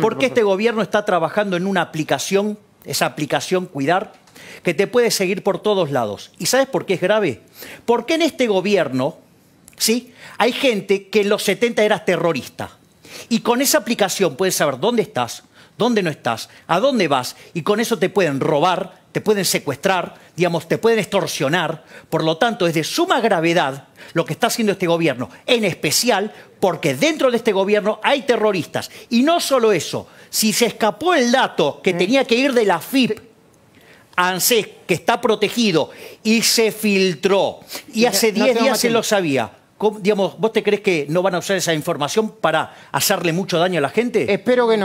Porque este gobierno está trabajando en una aplicación, esa aplicación Cuidar, que te puede seguir por todos lados? ¿Y sabes por qué es grave? Porque en este gobierno, ¿sí? Hay gente que en los 70 era terrorista. Y con esa aplicación puedes saber dónde estás, dónde no estás, a dónde vas, y con eso te pueden robar, te pueden secuestrar, digamos, te pueden extorsionar. Por lo tanto, es de suma gravedad lo que está haciendo este gobierno, en especial porque dentro de este gobierno hay terroristas. Y no solo eso, si se escapó el dato que mm. tenía que ir de la FIP a ANSES, que está protegido, y se filtró, y hace 10 días se lo sabía. digamos, ¿Vos te crees que no van a usar esa información para hacerle mucho daño a la gente? Espero que no.